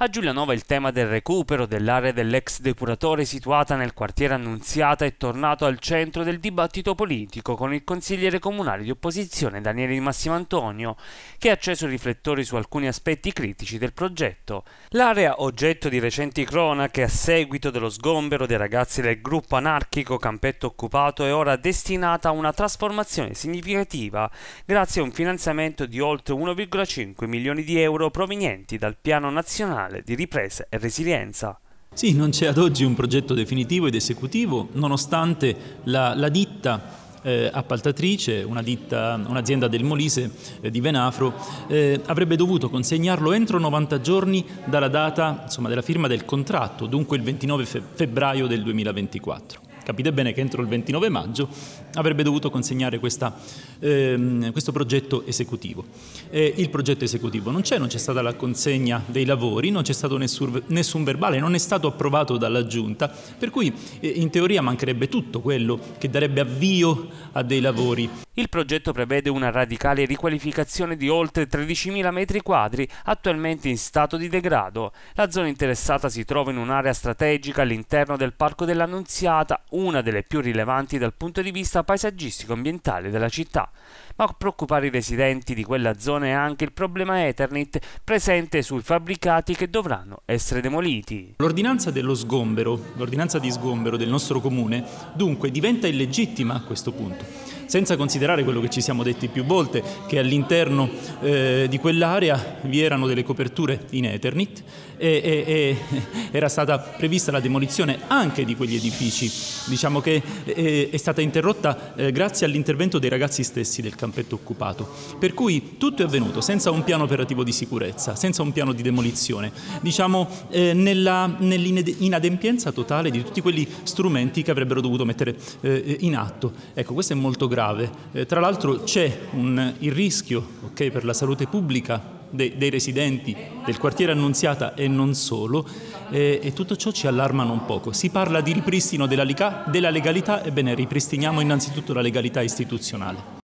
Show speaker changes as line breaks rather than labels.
A Giulianova il tema del recupero dell'area dell'ex depuratore situata nel quartiere Annunziata è tornato al centro del dibattito politico con il consigliere comunale di opposizione Daniele Di Massimo Antonio, che ha acceso i riflettori su alcuni aspetti critici del progetto. L'area oggetto di recenti cronache a seguito dello sgombero dei ragazzi del gruppo anarchico Campetto Occupato è ora destinata a una trasformazione significativa grazie a un finanziamento di oltre 1,5 milioni di euro provenienti dal Piano Nazionale nazionale di ripresa e resilienza.
Sì, non c'è ad oggi un progetto definitivo ed esecutivo, nonostante la, la ditta eh, appaltatrice, un'azienda del Molise eh, di Venafro, eh, avrebbe dovuto consegnarlo entro 90 giorni dalla data insomma, della firma del contratto, dunque il 29 febbraio del 2024. Capite bene che entro il 29 maggio avrebbe dovuto consegnare questa, ehm, questo progetto esecutivo. Eh, il progetto esecutivo non c'è, non c'è stata la consegna dei lavori, non c'è stato nessun, nessun, verbale, non è stato approvato dalla Giunta, per
cui eh, in teoria mancherebbe tutto quello che darebbe avvio a dei lavori il progetto prevede una radicale riqualificazione di oltre 13.000 metri quadri attualmente in stato di degrado. La zona interessata si trova in un'area strategica all'interno del Parco dell'Annunziata, una delle più rilevanti dal punto di vista paesaggistico ambientale della città. Ma a preoccupare i residenti di quella zona è anche il problema Ethernet presente sui fabbricati che dovranno essere demoliti. L'ordinanza dello sgombero, l'ordinanza
di sgombero del nostro comune, dunque diventa illegittima a questo punto, senza considerare considerare quello che ci siamo detti più volte, che all'interno eh, di quell'area vi erano delle coperture in Eternit e, e, e, era stata prevista la demolizione anche di quegli edifici, diciamo che eh, è stata interrotta eh, grazie all'intervento dei ragazzi stessi del campetto occupato. Per cui tutto è avvenuto senza un piano operativo di sicurezza, senza un piano di demolizione, diciamo eh, nell'inadempienza totale di tutti quegli strumenti che avrebbero dovuto mettere eh, in atto. Ecco, questo è molto grave eh, eh, tra l'altro c'è un, il rischio okay, per la salute pubblica de, dei residenti del quartiere Annunziata e non solo eh, e tutto ciò ci allarma non poco. Si parla di ripristino della, della legalità, ebbene ripristiniamo innanzitutto la legalità istituzionale.